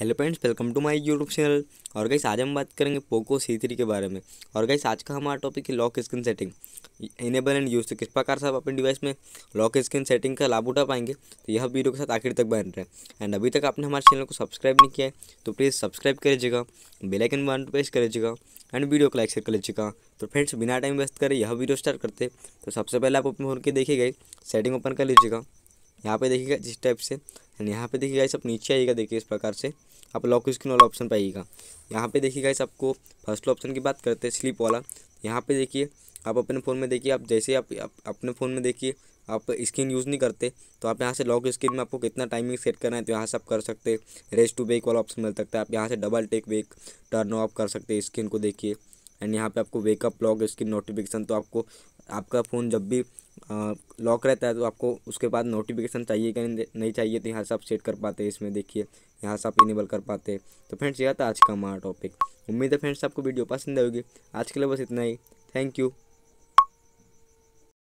hello friends welcome to my YouTube channel और guys आज हम बात करेंगे पोको सी थ्री के बारे में और गाइस आज का हमारा टॉपिक है lock screen setting enable and use तो किस प्रकार से आप अपने डिवाइस में लॉक स्क्रीन सेटिंग का लाभ उठा पाएंगे तो यह वीडियो के साथ आखिर तक बन रहे हैं एंड अभी तक आपने हमारे चैनल को सब्सक्राइब नहीं किया है तो प्लीज़ सब्सक्राइब कर लीजिएगा बेलाइकन बन प्रेस कर लीजिएगा एंड वीडियो को लाइक शेयर कर लीजिएगा तो फ्रेंड्स बिना टाइम वेस्ट करें यह वीडियो स्टार्ट करते तो सबसे पहले आप अपने फोन के देखे गए सेटिंग ओपन कर लीजिएगा यहाँ पे देखिएगा जिस टाइप से एंड यहाँ पे देखिएगा इस आप नीचे आइएगा देखिए इस प्रकार से आप लॉक स्क्रीन वाला ऑप्शन पाइएगा यहाँ पे देखिएगा इस आपको फर्स्ट ऑप्शन की बात करते हैं स्लीप वाला यहाँ पे देखिए आप अपने फ़ोन में देखिए आप जैसे आप, आप अपने फ़ोन में देखिए आप स्क्रीन यूज़ नहीं करते तो आप यहाँ से लॉक स्क्रीन में आपको कितना टाइमिंग सेट करना है तो यहाँ से आप कर सकते रेस टू बेक वाला ऑप्शन मिल सकता है आप यहाँ से double tap wake turn off कर सकते हैं स्क्रीन को देखिए एंड यहाँ पर आपको वेकअप लॉक स्क्रीन नोटिफिकेशन तो आपको आपका फ़ोन जब भी लॉक रहता है तो आपको उसके बाद नोटिफिकेशन चाहिए कि नहीं चाहिए तो यहाँ से आप सेट कर पाते हैं इसमें देखिए यहाँ से आप इनेबल कर पाते हैं तो फ्रेंड्स यह था आज का हमारा टॉपिक उम्मीद है फ्रेंड्स आपको वीडियो पसंद आएगी आज के लिए बस इतना ही थैंक यू